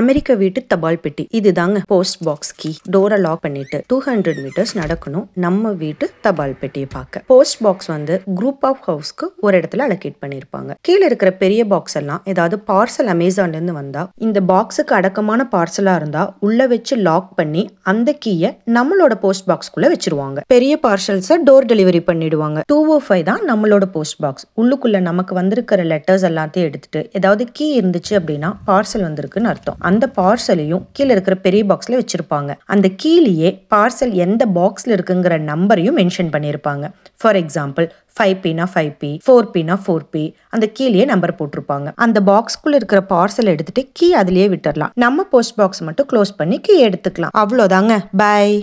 அமெரிக்க வீட்டு தபால் பெட்டி இதுதாங்க போஸ்ட் பாக்ஸ் கீ டோரை லாக் பண்ணிட்டு டூ ஹண்ட்ரட் மீட்டர்ஸ் நடக்கணும் நம்ம வீட்டு தபால் பெட்டியை பார்க்க போஸ்ட் பாக்ஸ் வந்து குரூப் ஆஃப் ஹவுஸ்க்கு ஒரு இடத்துல அலோகேட் பண்ணியிருப்பாங்க கீழே இருக்கிற பெரிய பாக்ஸ் எல்லாம் ஏதாவது பார்சல் அமேசான்ல இருந்து வந்தா இந்த பாக்ஸுக்கு அடக்கமான பார்சலா இருந்தா உள்ள வச்சு லாக் பண்ணி அந்த கீயை நம்மளோட போஸ்ட் பாக்ஸ்க்குள்ள வச்சிருவாங்க பெரிய பார்சல்ஸை டோர் டெலிவரி பண்ணிடுவாங்க டூ ஓ ஃபைவ் தான் நம்மளோட போஸ்ட் பாக்ஸ் உள்ளுக்குள்ள நமக்கு வந்திருக்கிற லெட்டர்ஸ் எல்லாத்தையும் எடுத்துட்டு ஏதாவது கீ இருந்துச்சு அப்படின்னா பார்சல் வந்திருக்குன்னு அர்த்தம் அந்த பார்சலையும் கீழே இருக்கிற பெரிய பாக்ஸில் வச்சுருப்பாங்க அந்த கீழேயே பார்சல் எந்த பாக்ஸில் இருக்குங்கிற நம்பரையும் மென்ஷன் பண்ணியிருப்பாங்க ஃபார் எக்ஸாம்பிள் ஃபைவ் பினா ஃபைவ் பி ஃபோர் பினா ஃபோர் பி அந்த கீழே நம்பர் போட்டிருப்பாங்க அந்த பாக்ஸ்குள்ள இருக்கிற பார்சல் எடுத்துட்டு கீ அதுலயே விட்டுடலாம் நம்ம போஸ்ட் பாக்ஸ் மட்டும் க்ளோஸ் பண்ணி கீ எடுத்துக்கலாம் அவ்வளோதாங்க பாய்